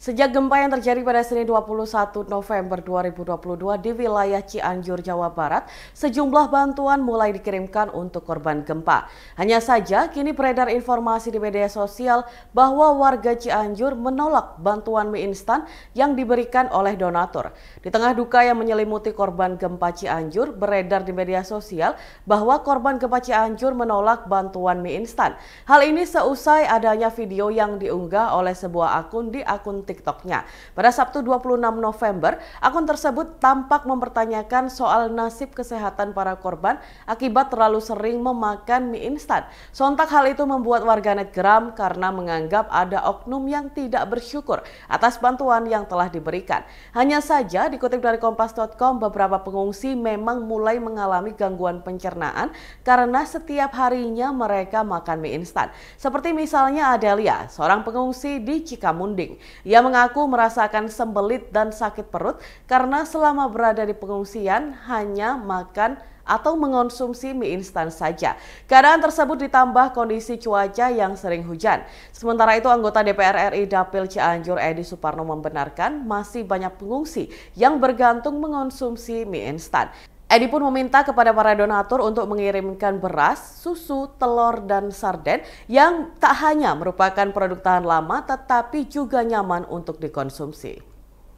Sejak gempa yang terjadi pada Senin 21 November 2022 di wilayah Cianjur, Jawa Barat, sejumlah bantuan mulai dikirimkan untuk korban gempa. Hanya saja, kini beredar informasi di media sosial bahwa warga Cianjur menolak bantuan mie instan yang diberikan oleh donatur. Di tengah duka yang menyelimuti korban gempa Cianjur, beredar di media sosial bahwa korban gempa Cianjur menolak bantuan mie instan. Hal ini seusai adanya video yang diunggah oleh sebuah akun di akun TikToknya. Pada Sabtu 26 November, akun tersebut tampak mempertanyakan soal nasib kesehatan para korban akibat terlalu sering memakan mie instan. Sontak hal itu membuat warganet geram karena menganggap ada oknum yang tidak bersyukur atas bantuan yang telah diberikan. Hanya saja, dikutip dari kompas.com, beberapa pengungsi memang mulai mengalami gangguan pencernaan karena setiap harinya mereka makan mie instan. Seperti misalnya Adelia, seorang pengungsi di Cikamunding. Ia mengaku merasakan sembelit dan sakit perut karena selama berada di pengungsian hanya makan atau mengonsumsi mie instan saja. Keadaan tersebut ditambah kondisi cuaca yang sering hujan. Sementara itu anggota DPR RI Dapil Cianjur Edi Suparno membenarkan masih banyak pengungsi yang bergantung mengonsumsi mie instan. Edi pun meminta kepada para donatur untuk mengirimkan beras, susu, telur, dan sarden yang tak hanya merupakan produk tahan lama tetapi juga nyaman untuk dikonsumsi.